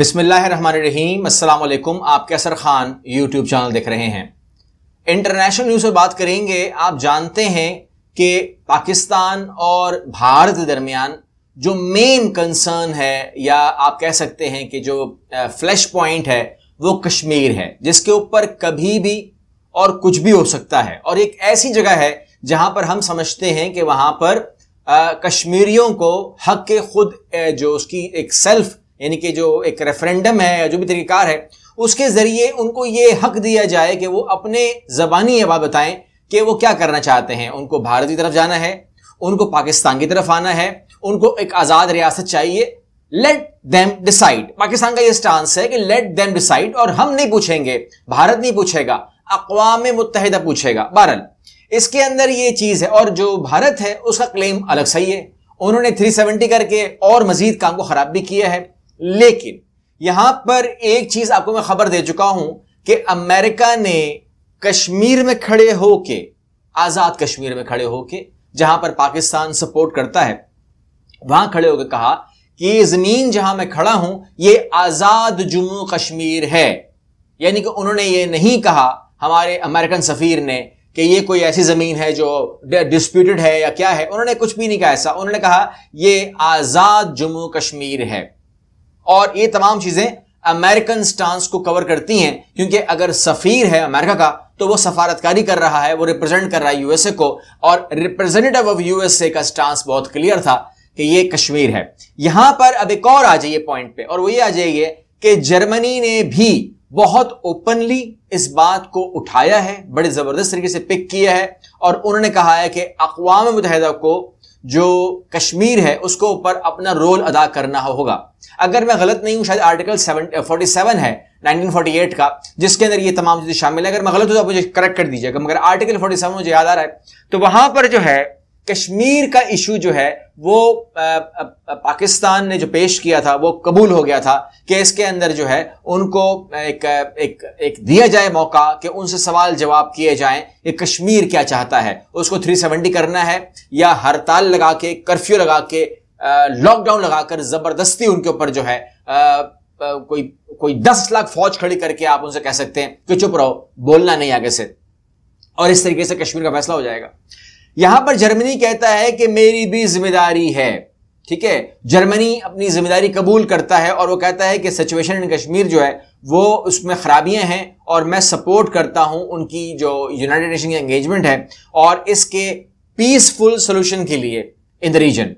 अस्सलाम वालेकुम आपके असर खान यूट्यूब चैनल देख रहे हैं इंटरनेशनल न्यूज़ पर बात करेंगे आप जानते हैं कि पाकिस्तान और भारत के दरमियान जो मेन कंसर्न है या आप कह सकते हैं कि जो फ्लैश पॉइंट है वो कश्मीर है जिसके ऊपर कभी भी और कुछ भी हो सकता है और एक ऐसी जगह है जहां पर हम समझते हैं कि वहां पर आ, कश्मीरियों को हक के खुद जो उसकी एक सेल्फ यानी कि जो एक रेफरेंडम है या जो भी तरीक़ार है उसके ज़रिए उनको ये हक दिया जाए कि वो अपने ज़बानी ये बात बताएं कि वो क्या करना चाहते हैं उनको भारत की तरफ जाना है उनको पाकिस्तान की तरफ आना है उनको एक आज़ाद रियासत चाहिए लेट देम डिसाइड पाकिस्तान का ये स्टांस है कि लेट देम डिसाइड और हम नहीं पूछेंगे भारत नहीं पूछेगा अकवाम मुतहदा पूछेगा बहरल इसके अंदर ये चीज़ है और जो भारत है उसका क्लेम अलग सही है उन्होंने 370 करके और मजीद काम को ख़राब भी किया है लेकिन यहां पर एक चीज आपको मैं खबर दे चुका हूं कि अमेरिका ने कश्मीर में खड़े होके आजाद कश्मीर में खड़े होके जहां पर पाकिस्तान सपोर्ट करता है वहां खड़े होकर कहा कि जमीन जहां मैं खड़ा हूं यह आजाद जम्मू कश्मीर है यानी कि उन्होंने ये नहीं कहा हमारे अमेरिकन सफीर ने कि ये कोई ऐसी ज़मीन है जो डिस्प्यूटेड है या क्या है उन्होंने कुछ भी नहीं कहा ऐसा उन्होंने कहा ये आज़ाद जम्मू कश्मीर है और ये तमाम चीजें अमेरिकन स्टांस को कवर करती हैं क्योंकि अगर सफीर है अमेरिका का तो वो सफारतकारी कर रहा है वो रिप्रेजेंट कर रहा है यूएसए को और रिप्रेजेंटेटिव ऑफ यूएसए का स्टांस बहुत क्लियर था कि ये कश्मीर है यहां पर अब एक और आ जाइए पॉइंट पे और वो ये आ जाइए कि जर्मनी ने भी बहुत ओपनली इस बात को उठाया है बड़े जबरदस्त तरीके से पिक किया है और उन्होंने कहा है कि अकवा मुतहदा को जो कश्मीर है उसको ऊपर अपना रोल अदा करना होगा अगर मैं गलत नहीं हूं शायद आर्टिकल फोर्टी सेवन है 1948 का जिसके अंदर ये तमाम चीजें शामिल है अगर मैं गलत हूं तो आप मुझे करेक्ट कर दीजिएगा मगर आर्टिकल सेवन मुझे याद आ रहा है तो वहां पर जो है कश्मीर का इशू जो है वो पाकिस्तान ने जो पेश किया था वो कबूल हो गया था कि इसके अंदर जो है उनको एक एक एक दिया जाए मौका कि उनसे सवाल जवाब किए जाएं कि कश्मीर क्या चाहता है उसको 370 करना है या हड़ताल लगा के कर्फ्यू लगा के लॉकडाउन लगाकर ज़बरदस्ती उनके ऊपर जो है कोई कोई दस लाख फौज खड़ी करके आप उनसे कह सकते हैं कि चुप रहो बोलना नहीं आगे से और इस तरीके से कश्मीर का फैसला हो जाएगा यहां पर जर्मनी कहता है कि मेरी भी जिम्मेदारी है ठीक है जर्मनी अपनी जिम्मेदारी कबूल करता है और वो कहता है कि सिचुएशन इन कश्मीर जो है वो उसमें खराबियां हैं और मैं सपोर्ट करता हूं उनकी जो यूनाइटेड नेशन की एंगेजमेंट है और इसके पीसफुल सोल्यूशन के लिए इन द रीजन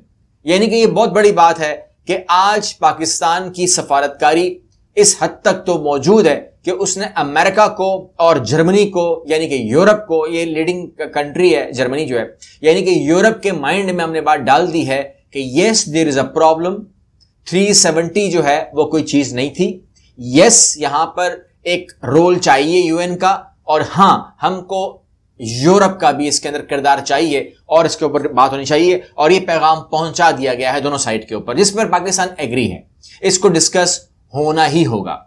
यानी कि ये बहुत बड़ी बात है कि आज पाकिस्तान की सफारतकारी इस हद तक तो मौजूद है कि उसने अमेरिका को और जर्मनी को यानी कि यूरोप को ये लीडिंग कंट्री है जर्मनी जो है यानी कि यूरोप के माइंड में हमने बात डाल दी है कि yes there is a problem 370 जो है वो कोई चीज नहीं थी यस यहां पर एक रोल चाहिए यूएन का और हां हमको यूरोप का भी इसके अंदर किरदार चाहिए और इसके ऊपर बात होनी चाहिए और ये पैगाम पहुंचा दिया गया है दोनों साइड के ऊपर जिस पर पाकिस्तान एग्री है इसको डिस्कस होना ही होगा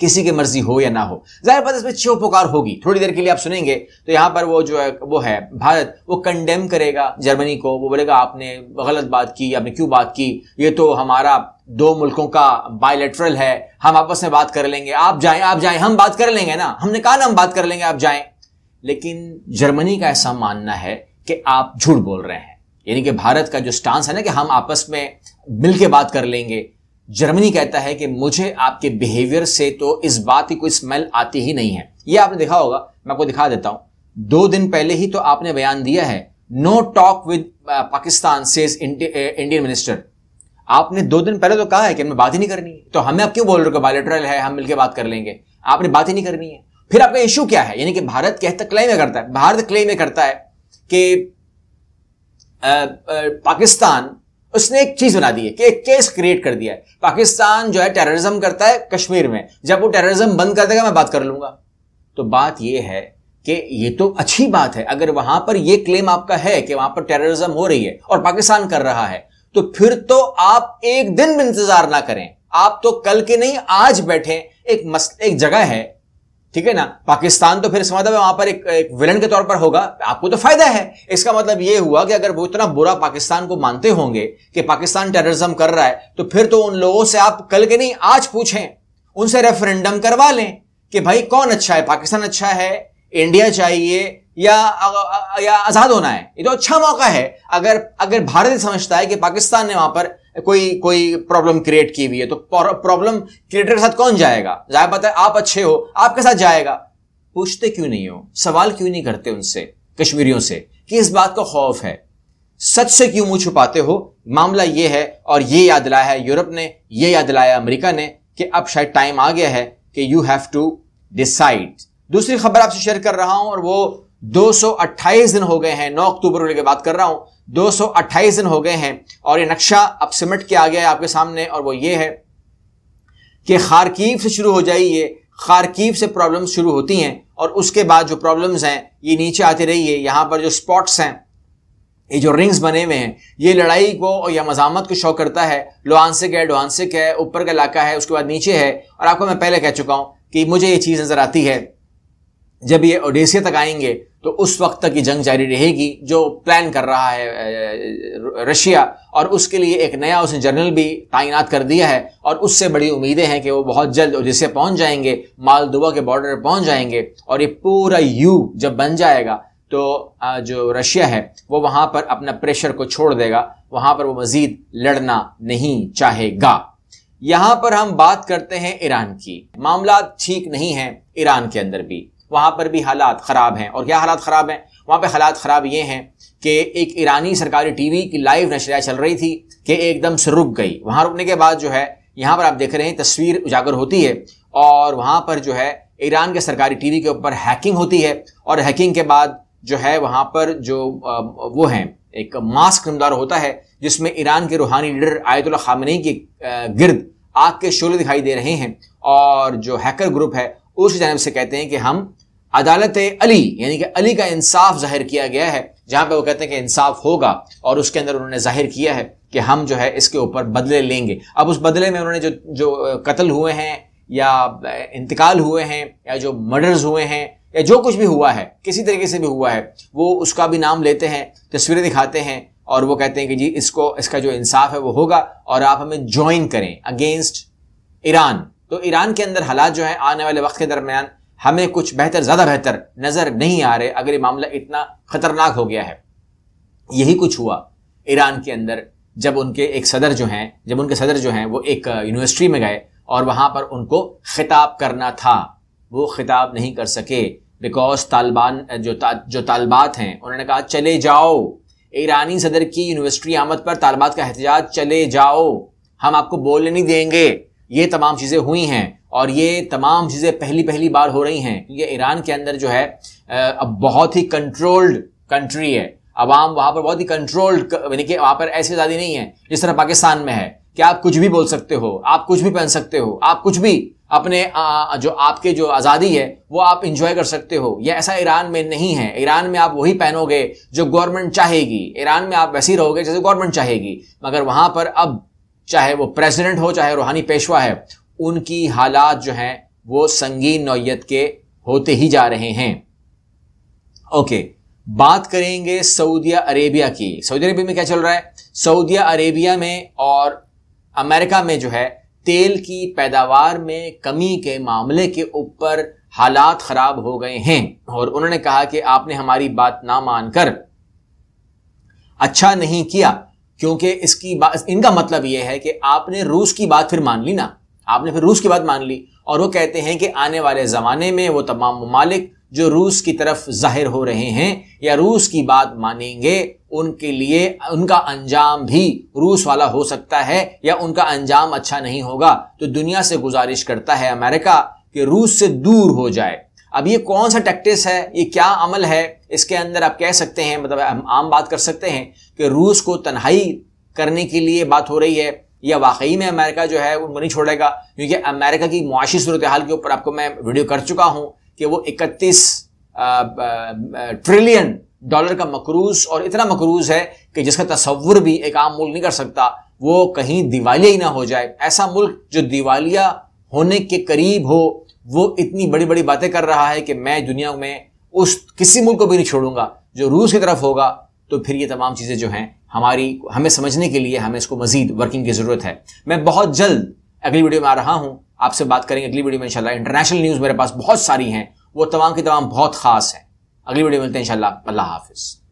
किसी की मर्जी हो या ना हो जाहिर बात इसमें छो पुकार होगी थोड़ी देर के लिए आप सुनेंगे तो यहाँ पर वो जो है वो है भारत वो कंडेम करेगा जर्मनी को वो बोलेगा आपने गलत बात की आपने क्यों बात की ये तो हमारा दो मुल्कों का बायोलेट्रल है हम आपस में बात कर लेंगे आप जाएं आप जाएं हम बात कर लेंगे ना हमने कहा ना हम बात कर लेंगे आप जाएं लेकिन जर्मनी का ऐसा मानना है कि आप झूठ बोल रहे हैं यानी कि भारत का जो स्टांस है ना कि हम आपस में मिलके बात कर लेंगे जर्मनी कहता है कि मुझे आपके बिहेवियर से तो इस बात की कोई स्मेल आती ही नहीं है ये आपने देखा होगा मैं आपको दिखा देता हूं दो दिन पहले ही तो आपने बयान दिया है नो टॉक विद पाकिस्तान से इंडियन मिनिस्टर आपने दो दिन पहले तो कहा है कि हमें बात ही नहीं करनी है तो हमें आप क्यों बोल रहे हो बायोलिट्रल है हम मिलकर बात कर लेंगे आपने बात ही नहीं करनी है फिर आपका इश्यू क्या है यानी कि भारत कहता क्लेम करता है भारत क्लेम करता है कि पाकिस्तान uh, uh, उसने एक चीज बना दी है कि एक केस क्रिएट कर दिया है पाकिस्तान जो है टेररिज्म करता है कश्मीर में जब वो टेररिज्म बंद कर देगा मैं बात कर लूंगा तो बात यह है कि ये तो अच्छी बात है अगर वहां पर ये क्लेम आपका है कि वहां पर टेररिज्म हो रही है और पाकिस्तान कर रहा है तो फिर तो आप एक दिन भी इंतजार ना करें आप तो कल के नहीं आज बैठे एक मस एक जगह है ठीक है ना पाकिस्तान तो फिर इसका मतलब वहां पर एक, एक विलन के तौर पर होगा आपको तो फायदा है इसका मतलब यह हुआ कि अगर वो इतना बुरा पाकिस्तान को मानते होंगे कि पाकिस्तान टेररिज्म कर रहा है तो फिर तो उन लोगों से आप कल के नहीं आज पूछें उनसे रेफरेंडम करवा लें कि भाई कौन अच्छा है पाकिस्तान अच्छा है इंडिया चाहिए या या आजाद होना है ये तो अच्छा मौका है अगर अगर भारत समझता है कि पाकिस्तान ने वहां पर कोई कोई प्रॉब्लम क्रिएट की हुई है तो प्रॉब्लम क्रिएटर के साथ कौन जाएगा जाहिर पता है आप अच्छे हो आपके साथ जाएगा पूछते क्यों नहीं हो सवाल क्यों नहीं करते उनसे कश्मीरियों से कि इस बात का खौफ है सच से क्यों मुंह छुपाते हो मामला यह है और ये याद लाया है यूरोप ने यह याद दिलाया अमेरिका ने कि अब शायद टाइम आ गया है कि यू हैव टू डिसाइड दूसरी खबर आपसे शेयर कर रहा हूं और वो 228 दिन हो गए हैं 9 अक्टूबर के बाद कर रहा हूं दो दिन हो गए हैं और ये नक्शा अब सिमट के आ गया है आपके सामने और वो ये है कि खारकीव से शुरू हो जाइए खारकीव से प्रॉब्लम्स शुरू होती हैं और उसके बाद जो प्रॉब्लम्स हैं ये नीचे आती रही है यहाँ पर जो स्पॉट्स हैं ये जो रिंग्स बने हुए हैं ये लड़ाई को और या मजामत को शो करता है लोहानसिक है डोहानसिक है ऊपर का इलाका है उसके बाद नीचे है और आपको मैं पहले कह चुका हूँ कि मुझे ये चीज़ नज़र आती है जब ये ओडेसिया तक आएंगे तो उस वक्त तक ये जंग जारी रहेगी जो प्लान कर रहा है रशिया और उसके लिए एक नया उसने जनरल भी तैनात कर दिया है और उससे बड़ी उम्मीदें हैं कि वो बहुत जल्द ओडेसिया पहुंच जाएंगे मालदुबा के बॉर्डर पर पहुंच जाएंगे और ये पूरा यू जब बन जाएगा तो जो रशिया है वो वहां पर अपना प्रेशर को छोड़ देगा वहां पर वो मज़ीद लड़ना नहीं चाहेगा यहाँ पर हम बात करते हैं ईरान की मामला ठीक नहीं है ईरान के अंदर भी वहाँ पर भी हालात ख़राब हैं और क्या हालात ख़राब हैं वहाँ पर हालात ख़राब ये हैं कि एक ईरानी सरकारी टीवी की लाइव नशरिया चल रही थी कि एकदम से रुक गई वहाँ रुकने के बाद जो है यहाँ पर आप देख रहे हैं तस्वीर उजागर होती है और वहाँ पर जो है ईरान के सरकारी टीवी के ऊपर हैकिंग होती है और हैकिंग के बाद जो है वहाँ पर जो वो हैं एक मास्क रमदार होता है जिसमें ईरान के रूहानी लीडर आयतुल्ला खामनई के गिर्द आग के शोले दिखाई दे रहे हैं और जो हैकर ग्रुप है उसकी जानब से कहते हैं कि हम अदालत अली यानी कि अली का इंसाफ जाहिर किया गया है जहां पे वो कहते हैं कि इंसाफ होगा और उसके अंदर उन्होंने जाहिर किया है कि हम जो है इसके ऊपर बदले लेंगे अब उस बदले में उन्होंने जो जो कत्ल हुए हैं या इंतकाल हुए हैं या जो मर्डर्स हुए हैं या जो कुछ भी हुआ है किसी तरीके से भी हुआ है वो उसका भी नाम लेते हैं तस्वीरें दिखाते हैं और वो कहते हैं कि जी इसको इसका जो इंसाफ है वो होगा और आप हमें ज्वाइन करें अगेंस्ट ईरान तो ईरान के अंदर हालात जो है आने वाले वक्त के दरमियान हमें कुछ बेहतर ज़्यादा बेहतर नज़र नहीं आ रहे अगर ये मामला इतना ख़तरनाक हो गया है यही कुछ हुआ ईरान के अंदर जब उनके एक सदर जो हैं जब उनके सदर जो हैं वो एक यूनिवर्सिटी में गए और वहाँ पर उनको खिताब करना था वो खिताब नहीं कर सके बिकॉज तालिबान जो ता, जो तालबात हैं उन्होंने कहा चले जाओ ईरानी सदर की यूनिवर्सिटी आमद पर तालबात का एहतजाज चले जाओ हम आपको बोलने नहीं देंगे ये तमाम चीज़ें हुई हैं और ये तमाम चीज़ें पहली पहली बार हो रही हैं क्योंकि ईरान के अंदर जो है अब बहुत ही कंट्रोल्ड कंट्री है आवाम वहाँ पर बहुत ही कंट्रोल्ड यानी कि वहाँ पर ऐसी आज़ादी नहीं है जिस तरह पाकिस्तान में है कि आप कुछ भी बोल सकते हो आप कुछ भी पहन सकते हो आप कुछ भी अपने आ, जो आपके जो आज़ादी है वो आप इंजॉय कर सकते हो यह ऐसा ईरान में नहीं है ईरान में आप वही पहनोगे जो गवर्नमेंट चाहेगी ईरान में आप वैसे ही रहोगे जैसे गवर्नमेंट चाहेगी मगर वहाँ पर अब चाहे वो प्रेसिडेंट हो चाहे रूहानी पेशवा है उनकी हालात जो हैं वो संगीन नौयत के होते ही जा रहे हैं ओके बात करेंगे सऊदीया अरेबिया की सऊदी अरेबिया में क्या चल रहा है सऊदी अरेबिया में और अमेरिका में जो है तेल की पैदावार में कमी के मामले के ऊपर हालात खराब हो गए हैं और उन्होंने कहा कि आपने हमारी बात ना मानकर अच्छा नहीं किया क्योंकि इसकी बात इनका मतलब यह है कि आपने रूस की बात फिर मान ली ना आपने फिर रूस की बात मान ली और वो कहते हैं कि आने वाले ज़माने में वो तमाम ममालिक जो रूस की तरफ जाहिर हो रहे हैं या रूस की बात मानेंगे उनके लिए उनका अंजाम भी रूस वाला हो सकता है या उनका अंजाम अच्छा नहीं होगा तो दुनिया से गुजारिश करता है अमेरिका कि रूस से दूर हो जाए अब ये कौन सा टैक्टिस है ये क्या अमल है इसके अंदर आप कह सकते हैं मतलब हम आम बात कर सकते हैं कि रूस को तन्हाई करने के लिए बात हो रही है या वाकई में अमेरिका जो है उनको नहीं छोड़ेगा क्योंकि अमेरिका की मुआशी सूरत हाल के ऊपर आपको मैं वीडियो कर चुका हूँ कि वो इकतीस ट्रिलियन डॉलर का मकरूज और इतना मकरूज है कि जिसका तस्वुर भी एक आम मुल्क नहीं कर सकता वो कहीं दिवालिया ही ना हो जाए ऐसा मुल्क जो दिवालिया होने के करीब हो वो इतनी बड़ी बड़ी बातें कर रहा है कि मैं दुनिया में उस किसी मुल्क को भी नहीं छोड़ूंगा जो रूस की तरफ होगा तो फिर ये तमाम चीज़ें जो हैं हमारी हमें समझने के लिए हमें इसको मजीद वर्किंग की ज़रूरत है मैं बहुत जल्द अगली वीडियो में आ रहा हूँ आपसे बात करेंगे अगली वीडियो में इंशाल्लाह इंटरनेशनल न्यूज़ मेरे पास बहुत सारी हैं वो तमाम की तमाम बहुत खास हैं अगली वीडियो मिलते हैं इंशाल्लाह अल्लाह हाफिज़